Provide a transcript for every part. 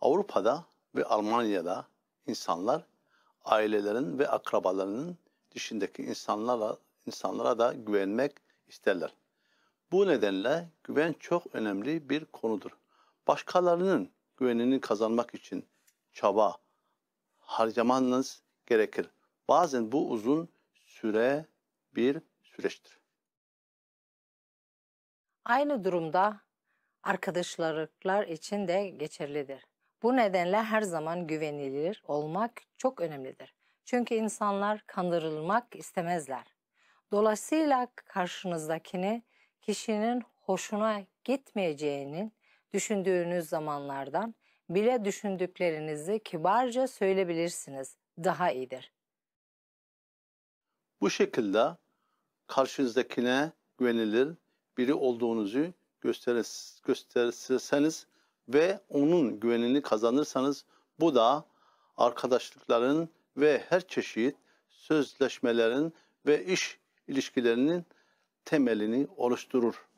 Avrupa'da ve Almanya'da insanlar ailelerin ve akrabalarının dışındaki insanlara insanlara da güvenmek isterler. Bu nedenle güven çok önemli bir konudur. Başkalarının güvenini kazanmak için çaba harcamanız gerekir. Bazen bu uzun süre bir süreçtir. Aynı durumda arkadaşlıklar için de geçerlidir. Bu nedenle her zaman güvenilir olmak çok önemlidir. Çünkü insanlar kandırılmak istemezler. Dolayısıyla karşınızdakini kişinin hoşuna gitmeyeceğinin düşündüğünüz zamanlardan bile düşündüklerinizi kibarca söyleyebilirsiniz. Daha iyidir. Bu şekilde karşınızdakine güvenilir biri olduğunuzu gösterir, gösterirseniz ve onun güvenini kazanırsanız bu da arkadaşlıkların ve her çeşit sözleşmelerin ve iş ilişkilerinin temelini oluşturur.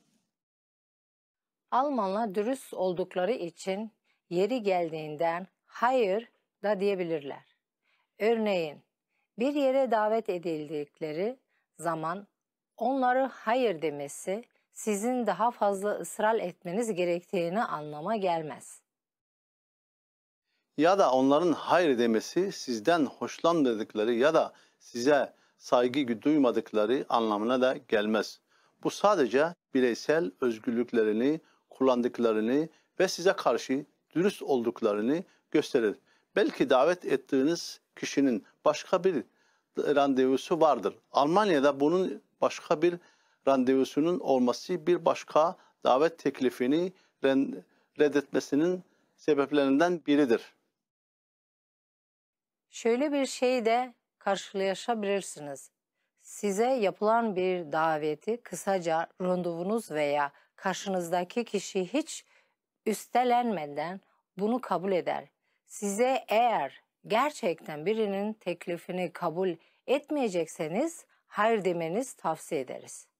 Almanlar dürüst oldukları için yeri geldiğinden hayır da diyebilirler. Örneğin bir yere davet edildikleri zaman onları hayır demesi sizin daha fazla ısrar etmeniz gerektiğini anlama gelmez. Ya da onların hayır demesi sizden hoşlanmadıkları ya da size saygı duymadıkları anlamına da gelmez. Bu sadece bireysel özgürlüklerini, kullandıklarını ve size karşı dürüst olduklarını gösterir. Belki davet ettiğiniz kişinin başka bir randevusu vardır. Almanya'da bunun başka bir randevusunun olması bir başka davet teklifini reddetmesinin sebeplerinden biridir. Şöyle bir şey de karşılaşabilirsiniz. Size yapılan bir daveti kısaca randevunuz veya karşınızdaki kişi hiç üstelenmeden bunu kabul eder. Size eğer gerçekten birinin teklifini kabul etmeyecekseniz hayır demeniz tavsiye ederiz.